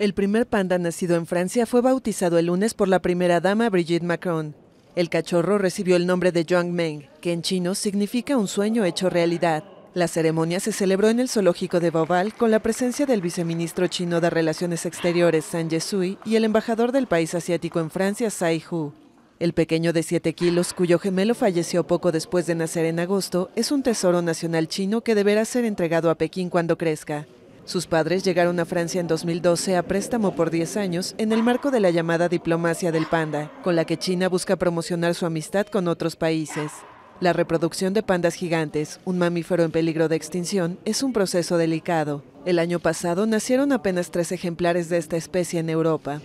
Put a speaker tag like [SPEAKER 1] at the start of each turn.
[SPEAKER 1] El primer panda nacido en Francia fue bautizado el lunes por la primera dama Brigitte Macron. El cachorro recibió el nombre de Zhuang Meng, que en chino significa un sueño hecho realidad. La ceremonia se celebró en el zoológico de Boval con la presencia del viceministro chino de Relaciones Exteriores, San Yesui, y el embajador del país asiático en Francia, Sai Hu. El pequeño de 7 kilos, cuyo gemelo falleció poco después de nacer en agosto, es un tesoro nacional chino que deberá ser entregado a Pekín cuando crezca. Sus padres llegaron a Francia en 2012 a préstamo por 10 años en el marco de la llamada diplomacia del panda, con la que China busca promocionar su amistad con otros países. La reproducción de pandas gigantes, un mamífero en peligro de extinción, es un proceso delicado. El año pasado nacieron apenas tres ejemplares de esta especie en Europa.